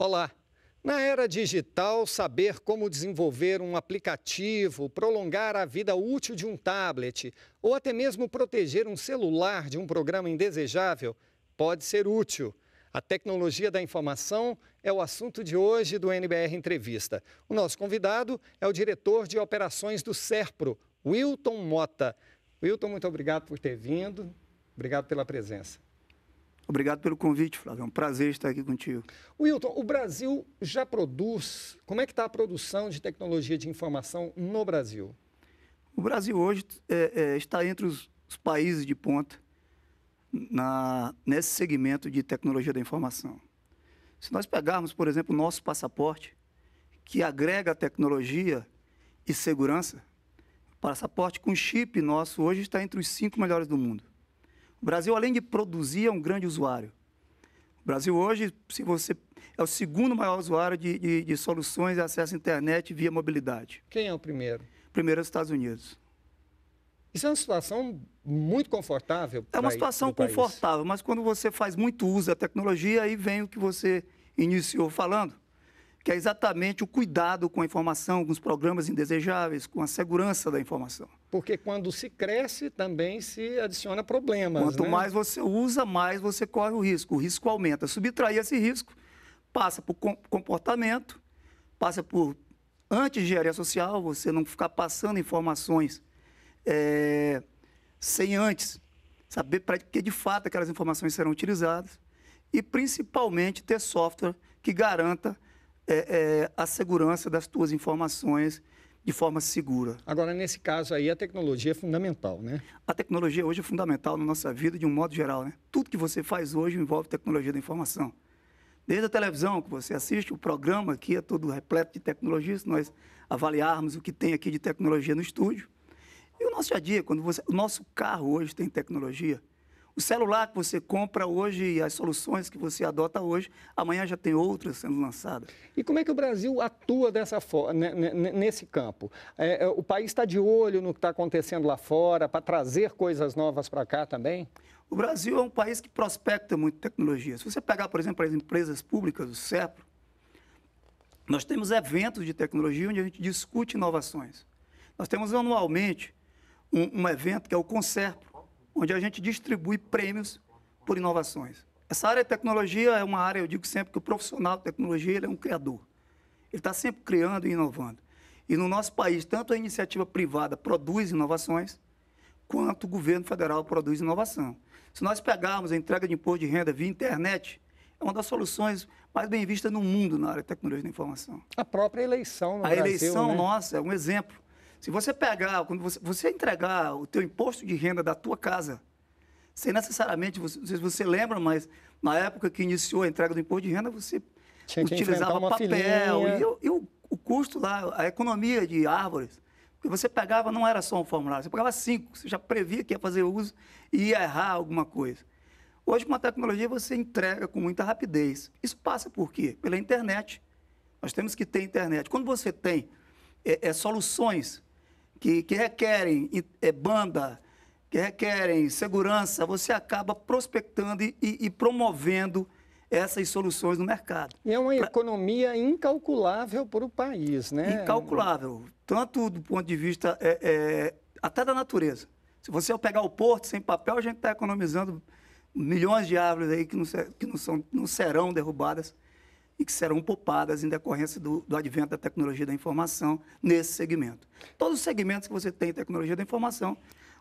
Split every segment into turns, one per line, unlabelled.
Olá! Na era digital, saber como desenvolver um aplicativo, prolongar a vida útil de um tablet ou até mesmo proteger um celular de um programa indesejável pode ser útil. A tecnologia da informação é o assunto de hoje do NBR Entrevista. O nosso convidado é o diretor de operações do SERPRO, Wilton Mota. Wilton, muito obrigado por ter vindo. Obrigado pela presença. Obrigado pelo convite, Flávio. É um prazer estar aqui contigo. Wilton, o Brasil já produz. Como é que está a produção de tecnologia de informação no Brasil?
O Brasil hoje é, é, está entre os, os, países de ponta na, nesse segmento de tecnologia da informação. Se nós pegarmos, por exemplo, o nosso passaporte, que agrega tecnologia e segurança, o passaporte com chip nosso hoje está entre os cinco melhores do mundo. O Brasil, além de produzir, é um grande usuário. O Brasil hoje, se você é o segundo maior usuário de, de, de soluções de acesso à internet via mobilidade. Quem é o primeiro? primeiro é os Estados Unidos. Isso é uma situação muito confortável. É uma situação confortável, país. mas quando você faz muito uso da tecnologia, aí vem o que você iniciou falando, que é exatamente o cuidado com a informação, com os programas indesejáveis, com a segurança da informação. Porque quando se cresce, também se adiciona problemas. Quanto né? mais você usa, mais você corre o risco. O risco aumenta. Subtrair esse risco passa por comportamento, passa por anti-engenharia social, você não ficar passando informações é, sem antes saber para que de fato aquelas informações serão utilizadas e principalmente ter software que garanta é, é, a segurança das tuas informações de forma segura. Agora, nesse caso aí, a tecnologia é fundamental, né? A tecnologia hoje é fundamental na nossa vida de um modo geral, né? Tudo que você faz hoje envolve tecnologia da informação. Desde a televisão, que você assiste, o programa aqui é todo repleto de tecnologia, se nós avaliarmos o que tem aqui de tecnologia no estúdio. E o nosso dia a dia, quando você, o nosso carro hoje tem tecnologia, o celular que você compra hoje e as soluções que você adota hoje, amanhã já tem outras sendo lançadas. E como é que o Brasil atua dessa né, né, né, nesse campo? É, é, o país
está de olho no que está acontecendo lá fora para trazer coisas novas para cá também?
O Brasil é um país que prospecta muito tecnologia. Se você pegar, por exemplo, as empresas públicas, o CEPRO, nós temos eventos de tecnologia onde a gente discute inovações. Nós temos anualmente um, um evento que é o Concerpo, onde a gente distribui prêmios por inovações. Essa área de tecnologia é uma área, eu digo sempre que o profissional de tecnologia ele é um criador. Ele está sempre criando e inovando. E no nosso país, tanto a iniciativa privada produz inovações, quanto o governo federal produz inovação. Se nós pegarmos a entrega de imposto de renda via internet, é uma das soluções mais bem vistas no mundo na área de tecnologia da informação. A própria eleição no a Brasil, eleição né? nossa é um exemplo. Se você pegar, quando você, você entregar o teu imposto de renda da tua casa, sem necessariamente, você, não sei se você lembra, mas na época que iniciou a entrega do imposto de renda, você Tinha utilizava papel e, eu, o custo lá, a economia de árvores. Porque você pegava, não era só um formulário, você pegava cinco, você já previa que ia fazer uso e ia errar alguma coisa. Hoje, com a tecnologia, você entrega com muita rapidez. Isso passa por quê? Pela internet. Nós temos que ter internet. Quando você tem é, é, soluções que, que requerem é, banda, que requerem segurança, você acaba prospectando e, e promovendo essas soluções no mercado.
E é uma pra... economia incalculável para o país,
né? Incalculável, tanto do ponto de vista é, é, até da natureza. Se você pegar o porto sem papel, a gente está economizando milhões de árvores aí que, não, que não, são, não serão derrubadas e que serão poupadas em decorrência do, do advento da tecnologia da informação nesse segmento. Todos os segmentos que você tem tecnologia da informação,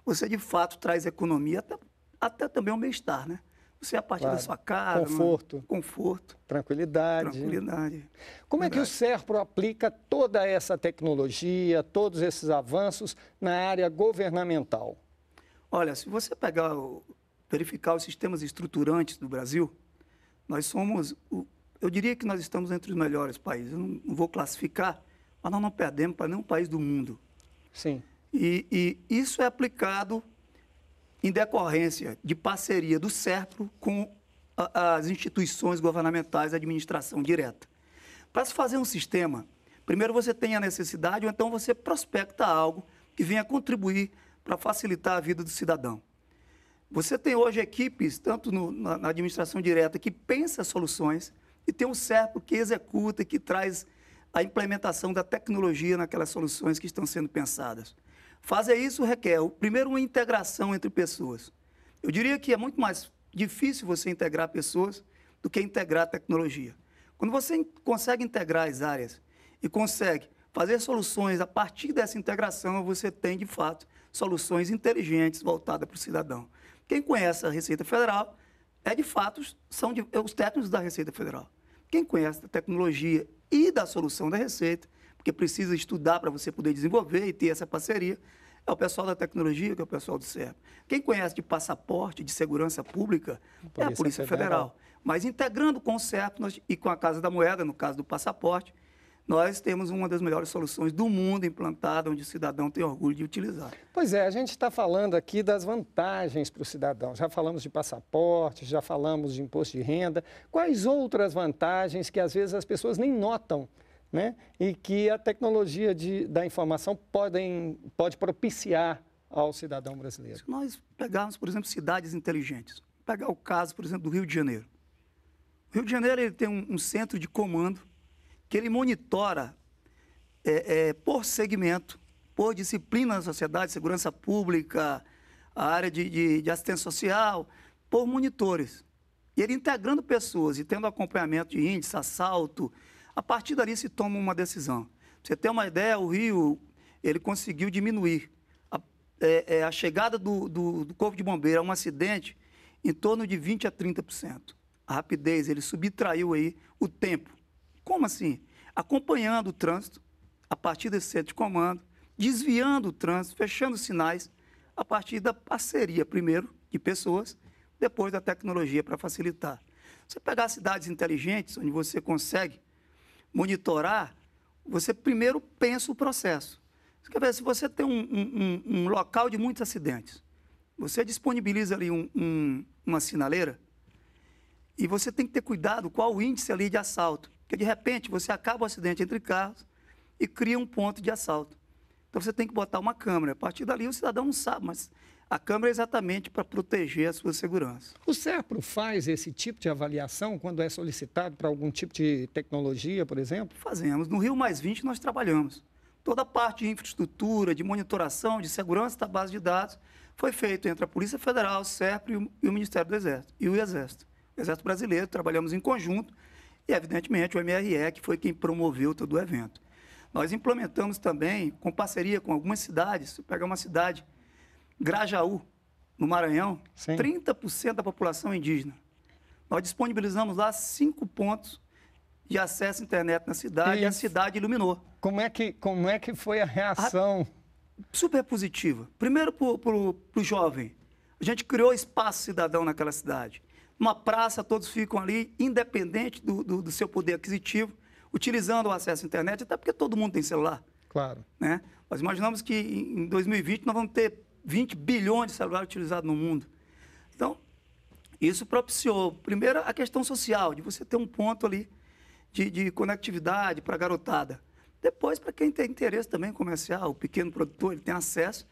você de fato traz economia, até, até também o bem-estar, né? Você a partir claro. da sua casa. Conforto. Né? Conforto.
Tranquilidade. Tranquilidade. Como é que o SERPRO aplica toda essa tecnologia, todos esses avanços
na área governamental? Olha, se você pegar, verificar os sistemas estruturantes do Brasil, nós somos eu diria que nós estamos entre os melhores países. Eu não, não vou classificar, mas nós não perdemos para nenhum país do mundo. Sim. E, e, isso é aplicado em decorrência de parceria do SERPRO com a, as instituições governamentais, administração direta. Para se fazer um sistema, primeiro você tem a necessidade, ou então você prospecta algo que venha contribuir para facilitar a vida do cidadão. Você tem hoje equipes, tanto no, na, na administração direta, que pensa soluções, e tem um CERPO que executa, é e que traz a implementação da tecnologia naquelas soluções que estão sendo pensadas. Fazer isso requer, primeiro, uma integração entre pessoas. Eu diria que é muito mais difícil você integrar pessoas do que integrar tecnologia. Quando você consegue integrar as áreas e consegue fazer soluções a partir dessa integração, você tem, de fato, soluções inteligentes voltadas para o cidadão. Quem conhece a Receita Federal é, de fato, são é, os técnicos da Receita Federal quem conhece da tecnologia e da solução da receita, porque precisa estudar para você poder desenvolver e ter essa parceria, é o pessoal da tecnologia, que é o pessoal do CEP. Quem conhece de passaporte, de segurança pública, Polícia é a Polícia Federal. Federal. Mas integrando com o CEP nós, e com a Casa da Moeda, no caso do passaporte, nós temos uma das melhores soluções do mundo implantada, onde o cidadão tem orgulho de utilizar.
Pois é, a gente está falando aqui das vantagens para o cidadão. Já falamos de passaporte, já falamos de imposto de renda. Quais outras vantagens que às vezes as pessoas nem notam? Né? E que a tecnologia de, da informação podem,
pode propiciar ao cidadão brasileiro. Se nós pegarmos, por exemplo, cidades inteligentes, pegar o caso, por exemplo, do Rio de Janeiro. O Rio de Janeiro ele tem um, um centro de comando que ele monitora é, é, por segmento, por disciplina na sociedade, segurança pública, a área de, de, de assistência social, por monitores. E ele integrando pessoas e tendo acompanhamento de índice, assalto, a partir dali se toma uma decisão. Pra você ter uma ideia, o Rio ele conseguiu diminuir a, é, é a chegada do, do, do, Corpo de Bombeiro a um acidente em torno de 20% a 30%. A rapidez, ele subtraiu aí o tempo como assim? Acompanhando o trânsito a partir desse centro de comando, desviando o trânsito, fechando sinais a partir da parceria, primeiro, de pessoas, depois da tecnologia para facilitar. Você pegar cidades inteligentes, onde você consegue monitorar, você primeiro pensa o processo. Você quer ver, se você tem um, um, um local de muitos acidentes, você disponibiliza ali um, uma sinaleira e você tem que ter cuidado qual o índice ali de assalto. Porque de repente você acaba o acidente entre carros e cria um ponto de assalto. Então você tem que botar uma câmera. A partir dali o cidadão não sabe, mas a câmera é exatamente para proteger a sua segurança.
O SERPRO faz esse tipo de avaliação quando é solicitado para algum tipo de tecnologia,
por exemplo? Fazemos. No Rio Mais 20 nós trabalhamos. Toda a parte de infraestrutura, de monitoração, de segurança da base de dados foi feito entre a Polícia Federal, o SERPRO e o Ministério do Exército e o Exército. O Exército Brasileiro, trabalhamos em conjunto e, evidentemente, o MRE, que foi quem promoveu todo o evento. Nós implementamos também, com parceria com algumas cidades, se pegar uma cidade, Grajaú, no Maranhão, Sim. 30% da população indígena. Nós disponibilizamos lá cinco pontos de acesso à internet na cidade e, e a cidade iluminou. Como é que, como é que foi a reação? A, super positiva. Primeiro para o jovem. A gente criou espaço cidadão naquela cidade. Uma praça, todos ficam ali, independente do, do, do seu poder aquisitivo, utilizando o acesso à internet, até porque todo mundo tem celular. Claro. Né? Nós imaginamos que em 2020 nós vamos ter 20 bilhões de celulares utilizados no mundo. Então, isso propiciou, primeiro, a questão social, de você ter um ponto ali de, de conectividade para a garotada. Depois, para quem tem interesse também comercial, o pequeno produtor, ele tem acesso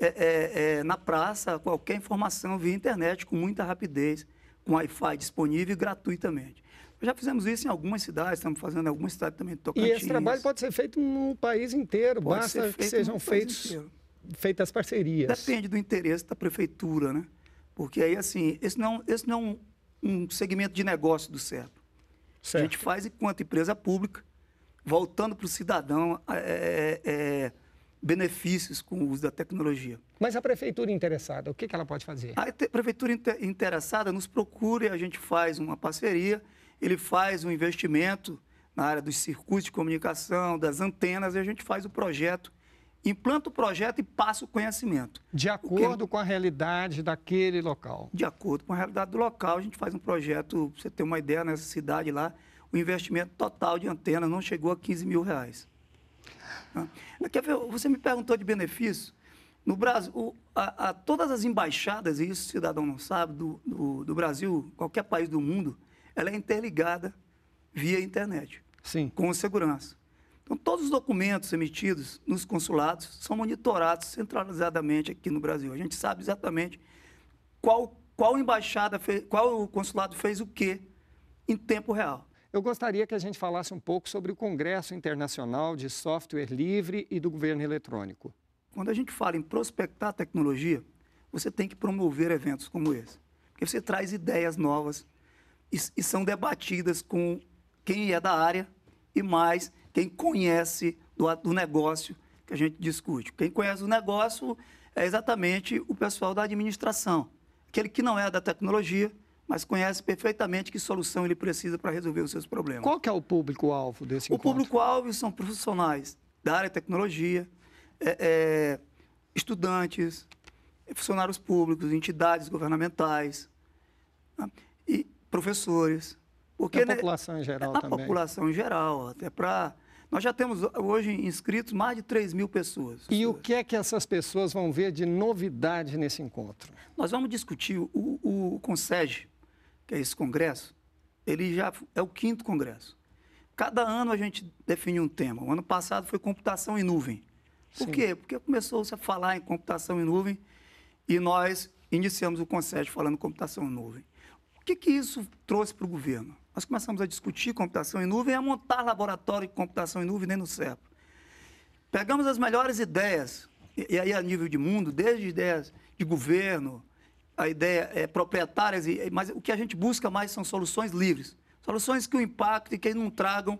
é, é, é, na praça a qualquer informação via internet com muita rapidez com Wi-Fi disponível e gratuitamente. Já fizemos isso em algumas cidades, estamos fazendo em algumas cidades também Tocantins. E esse trabalho pode ser feito no país inteiro, pode basta que sejam feitos, feitas parcerias. Depende do interesse da prefeitura, né? Porque aí, assim, esse não, esse não é um, um segmento de negócio do CEP. A gente faz enquanto empresa pública, voltando para o cidadão, é, é, é benefícios com o uso da tecnologia.
Mas a prefeitura interessada, o que, que ela pode fazer?
A prefeitura inter interessada nos procura, e a gente faz uma parceria, ele faz um investimento na área dos circuitos de comunicação, das antenas, e a gente faz o projeto, implanta o projeto e passa o conhecimento. De acordo Porque, com a realidade daquele local? De acordo com a realidade do local, a gente faz um projeto, você ter uma ideia, nessa cidade lá, o investimento total de antena não chegou a 15 mil reais. Ah, quer ver, você me perguntou de benefício. No Brasil, o, a, a, todas as embaixadas, e isso o cidadão não sabe, do, do, do, Brasil, qualquer país do mundo, ela é interligada via internet. Sim. Com segurança. Então, todos os documentos emitidos nos consulados são monitorados centralizadamente aqui no Brasil. A gente sabe exatamente qual, qual embaixada, fez, qual consulado fez o quê em tempo real. Eu gostaria que a gente falasse
um pouco sobre o Congresso Internacional de Software Livre e do Governo Eletrônico.
Quando a gente fala em prospectar tecnologia, você tem que promover eventos como esse, porque você traz ideias novas e, e são debatidas com quem é da área e mais quem conhece do, do negócio que a gente discute. Quem conhece o negócio é exatamente o pessoal da administração, aquele que não é da tecnologia mas conhece perfeitamente que solução ele precisa para resolver os seus problemas. Qual que é o público-alvo desse encontro? O público-alvo são profissionais da área de tecnologia, é, é, estudantes, funcionários públicos, entidades governamentais né? e professores. Porque, a né, população em geral também. A população em geral, até para... Nós já temos hoje inscritos mais de 3 mil pessoas. E o que é que essas pessoas vão ver de novidade nesse encontro? Nós vamos discutir o, o, o que é esse congresso, ele já é o quinto congresso. Cada ano a gente define um tema. O ano passado foi computação em nuvem. Por Sim. quê? Porque começou-se a falar em computação em nuvem e nós iniciamos o conceito falando computação em nuvem. O que, que isso trouxe para o governo? Nós começamos a discutir computação em nuvem e a montar laboratório de computação em nuvem dentro do CEP. Pegamos as melhores ideias, e aí a nível de mundo, desde ideias de governo, a ideia é proprietárias, e, mas o que a gente busca mais são soluções livres. Soluções que o impacto e que não tragam,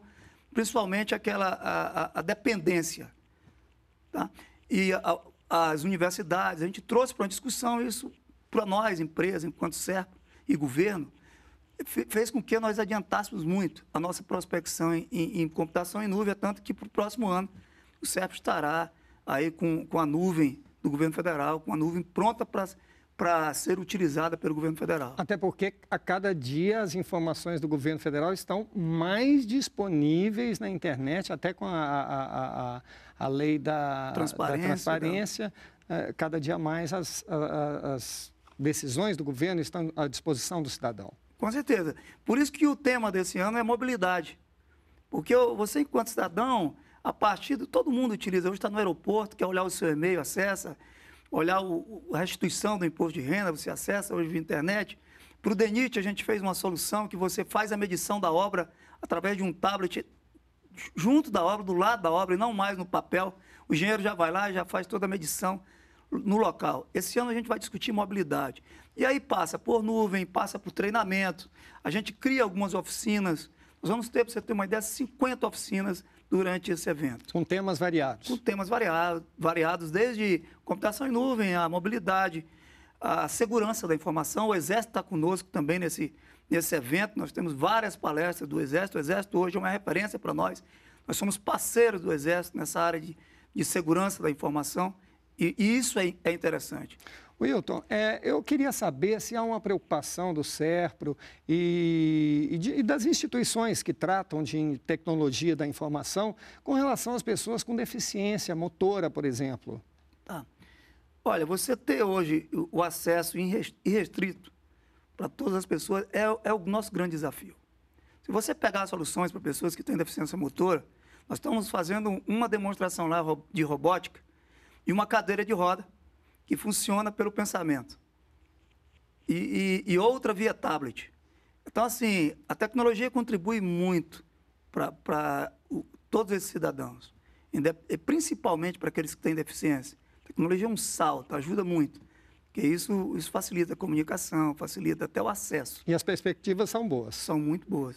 principalmente aquela a, a dependência. Tá? E a, as universidades, a gente trouxe para uma discussão isso para nós, empresa, enquanto CERP e governo, fez com que nós adiantássemos muito a nossa prospecção em, em, em computação em nuvem, tanto que para o próximo ano o CERP estará aí com, com a nuvem do governo federal, com a nuvem pronta para para ser utilizada pelo governo federal.
Até porque a cada dia as informações do governo federal estão mais disponíveis na internet, até com a, a, a, a lei da transparência. Da transparência né? é, Cada dia mais as, as decisões do governo estão à
disposição do cidadão. Com certeza. Por isso que o tema desse ano é mobilidade. Porque você, enquanto cidadão, a partir de todo mundo utiliza, hoje está no aeroporto, quer olhar o seu e-mail, acessa olhar o, a restituição do imposto de renda, você acessa hoje via internet. Para o DENIT, a gente fez uma solução que você faz a medição da obra através de um tablet junto da obra, do lado da obra, e não mais no papel. O engenheiro já vai lá, já faz toda a medição no local. Esse ano a gente vai discutir mobilidade. E aí passa por nuvem, passa por treinamento. A gente cria algumas oficinas nós vamos ter, para você ter uma ideia, 50 oficinas durante esse evento. Com temas variados. Com temas variados, variados desde computação em nuvem, a mobilidade, a segurança da informação. O Exército está conosco também nesse, nesse evento. Nós temos várias palestras do Exército. O Exército hoje é uma referência para nós. Nós somos parceiros do Exército nessa área de, de segurança da informação. E, e isso é, é interessante. Wilton, é, eu queria saber se há uma preocupação
do SERPRO e, e, das instituições que tratam de tecnologia da informação com relação às pessoas com deficiência motora, por exemplo? Tá.
Olha, você ter hoje o acesso irrestrito para todas as pessoas é, é o nosso grande desafio. Se você pegar soluções para pessoas que têm deficiência motora, nós estamos fazendo uma demonstração lá de robótica e uma cadeira de roda que funciona pelo pensamento. E, e, e outra via tablet. Então, assim, a tecnologia contribui muito para todos esses cidadãos, principalmente para aqueles que têm deficiência. A tecnologia é um salto, ajuda muito, porque isso, isso facilita a comunicação, facilita até o acesso.
E as perspectivas são boas? São muito boas.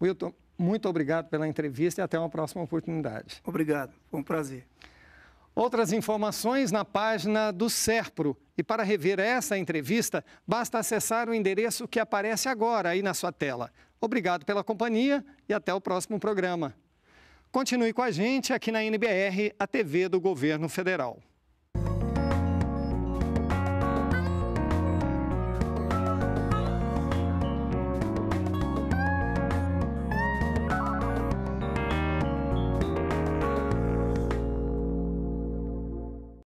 Wilton, muito obrigado pela entrevista e até uma próxima oportunidade. Obrigado, foi um prazer. Outras informações na página do SERPRO. E para rever essa entrevista, basta acessar o endereço que aparece agora aí na sua tela. Obrigado pela companhia e até o próximo programa. Continue com a gente aqui na NBR, a TV do Governo Federal.